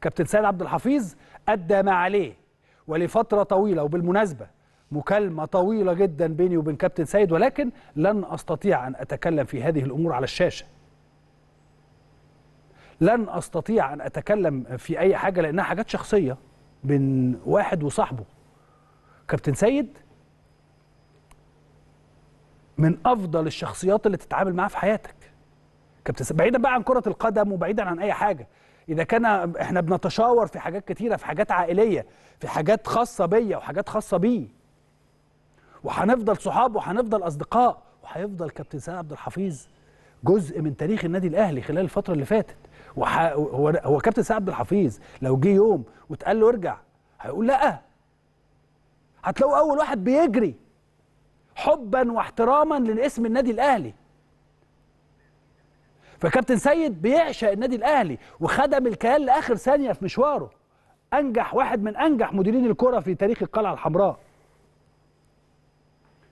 كابتن سيد عبد الحفيظ أدى ما عليه ولفترة طويلة وبالمناسبة مكالمة طويلة جدا بيني وبين كابتن سيد ولكن لن أستطيع أن أتكلم في هذه الأمور على الشاشة لن أستطيع أن أتكلم في أي حاجة لأنها حاجات شخصية بين واحد وصاحبه كابتن سيد من أفضل الشخصيات اللي تتعامل معاها في حياتك كابتن سيد بعيدا بقى عن كرة القدم وبعيدا عن أي حاجة اذا كان احنا بنتشاور في حاجات كتيره في حاجات عائليه في حاجات خاصه بيا وحاجات خاصه بيه وهنفضل صحاب وهنفضل اصدقاء وهيفضل كابتن سيد عبد الحفيظ جزء من تاريخ النادي الاهلي خلال الفتره اللي فاتت وح... هو هو كابتن سيد عبد الحفيظ لو جه يوم واتقال له ارجع هيقول لا هتلاقوا اول واحد بيجري حبا واحتراما لاسم النادي الاهلي فكابتن سيد بيعشق النادي الاهلي وخدم الكيان لاخر ثانيه في مشواره انجح واحد من انجح مديرين الكره في تاريخ القلعه الحمراء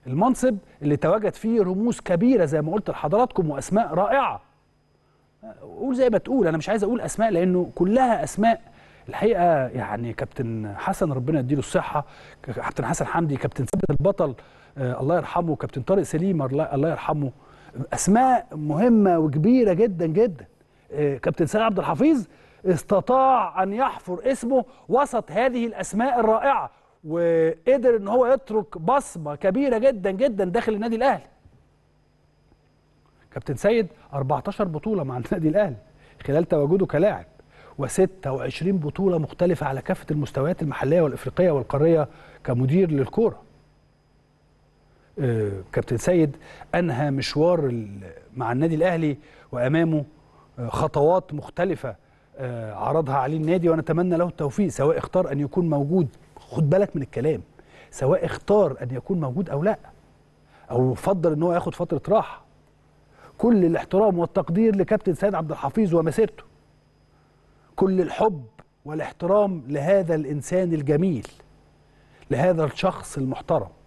المنصب اللي تواجد فيه رموز كبيره زي ما قلت لحضراتكم واسماء رائعه قول زي ما تقول انا مش عايز اقول اسماء لانه كلها اسماء الحقيقه يعني كابتن حسن ربنا يديله الصحه كابتن حسن حمدي كابتن ثابت البطل آه الله يرحمه كابتن طارق سليم الله يرحمه اسماء مهمه وكبيره جدا جدا آه، كابتن سيد عبد الحفيظ استطاع ان يحفر اسمه وسط هذه الاسماء الرائعه وقدر ان هو يترك بصمه كبيره جدا جدا داخل النادي الاهلي كابتن سيد 14 بطوله مع النادي الاهلي خلال تواجده كلاعب و26 بطوله مختلفه على كافه المستويات المحليه والافريقيه والقاريه كمدير للكوره آه، كابتن سيد انهى مشوار مع النادي الاهلي وامامه آه، خطوات مختلفه آه، عرضها عليه النادي وانا اتمنى له التوفيق سواء اختار ان يكون موجود خد بالك من الكلام سواء اختار ان يكون موجود او لا او فضل ان هو ياخد فتره راحه كل الاحترام والتقدير لكابتن سيد عبد الحفيظ ومسيرته كل الحب والاحترام لهذا الانسان الجميل لهذا الشخص المحترم